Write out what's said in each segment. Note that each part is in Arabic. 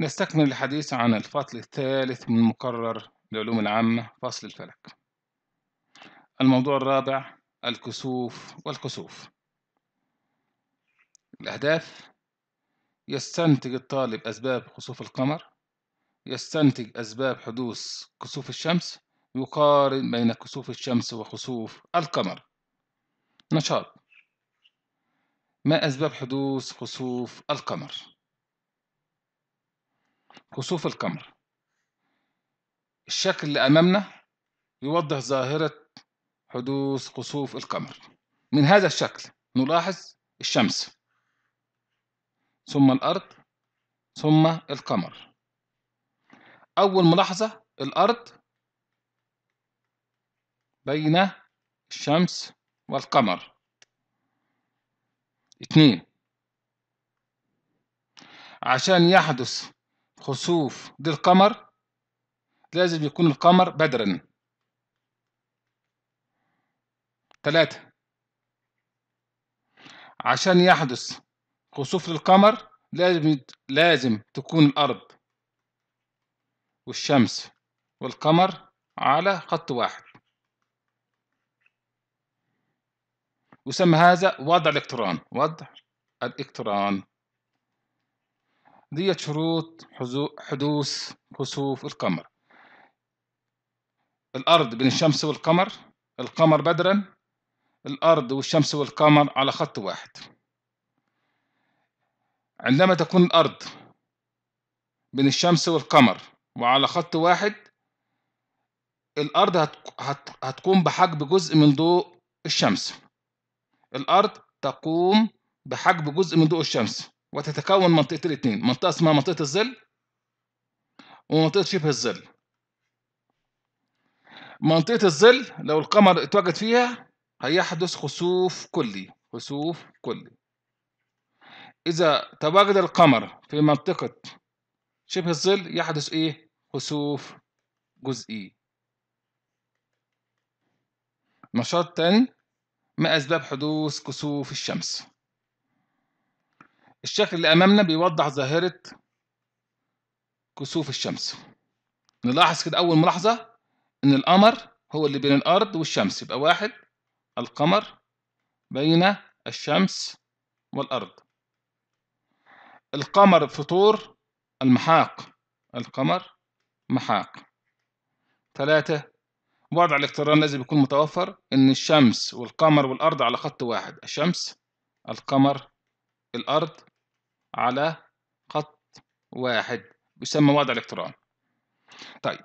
نستكمل الحديث عن الفصل الثالث من مقرر العلوم العامة فصل الفلك الموضوع الرابع الكسوف والكسوف الأهداف يستنتج الطالب أسباب خسوف القمر يستنتج أسباب حدوث كسوف الشمس يقارن بين كسوف الشمس وخسوف القمر نشاط ما أسباب حدوث خسوف القمر كسوف القمر الشكل اللي أمامنا يوضح ظاهرة حدوث كسوف القمر من هذا الشكل نلاحظ الشمس ثم الأرض ثم القمر أول ملاحظة الأرض بين الشمس والقمر اتنين عشان يحدث خسوف للقمر لازم يكون القمر بدرا ثلاثة عشان يحدث خسوف للقمر لازم لازم تكون الأرض والشمس والقمر على خط واحد يسمى هذا وضع الإلكترون وضع الإلكترون ديت شروط حدوث كسوف القمر الأرض بين الشمس والقمر القمر بدرا الأرض والشمس والقمر على خط واحد عندما تكون الأرض بين الشمس والقمر وعلى خط واحد الأرض هتقوم بحجب جزء من ضوء الشمس الأرض تقوم بحجب جزء من ضوء الشمس وتتكون منطقة الاثنين منطقة اسمها منطقة الظل ومنطقة شبه الظل منطقة الظل لو القمر اتواجد فيها هيحدث خسوف كلي خسوف كلي إذا تواجد القمر في منطقة شبه الظل يحدث إيه؟ خسوف جزئي نشاط تاني ما أسباب حدوث كسوف الشمس الشكل اللي أمامنا بيوضح ظاهرة كسوف الشمس نلاحظ كده أول ملاحظة إن القمر هو اللي بين الأرض والشمس يبقى واحد القمر بين الشمس والأرض القمر في طور المحاق القمر محاق ثلاثة وضع الاقتران لازم يكون متوفر إن الشمس والقمر والأرض على خط واحد الشمس القمر الأرض على خط واحد يسمى وضع الاقتران طيب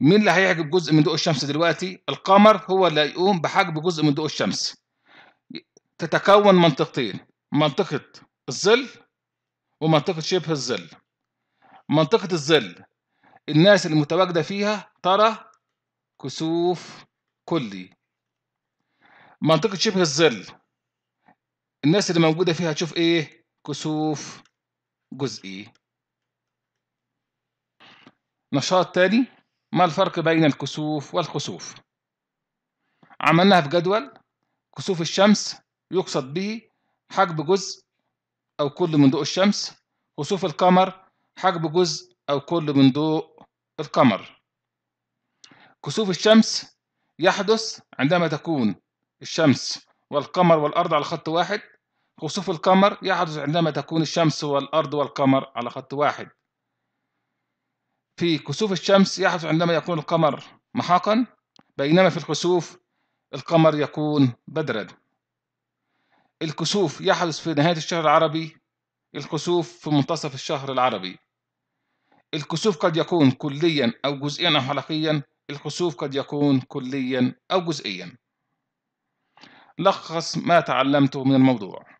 مين اللي هيحجب جزء من ضوء الشمس دلوقتي القمر هو اللي هيقوم بحجب جزء من ضوء الشمس تتكون منطقتين منطقة الظل ومنطقة شبه الظل منطقة الظل الناس المتواجدة فيها ترى كسوف كلي منطقة شبه الظل الناس اللي موجودة فيها تشوف ايه كسوف جزئي نشاط تاني ما الفرق بين الكسوف والخسوف عملناها في جدول كسوف الشمس يقصد به حجب جزء أو كل من ضوء الشمس خسوف القمر حجب جزء أو كل من ضوء القمر كسوف الشمس يحدث عندما تكون الشمس والقمر والأرض على خط واحد خسوف القمر يحدث عندما تكون الشمس والأرض والقمر على خط واحد في كسوف الشمس يحدث عندما يكون القمر محاقا بينما في الكسوف القمر يكون بدرا الكسوف يحدث في نهاية الشهر العربي الكسوف في منتصف الشهر العربي الكسوف قد يكون كليا أو جزئيا أو حلقيا الكسوف قد يكون كليا أو جزئيا لخص ما تعلمته من الموضوع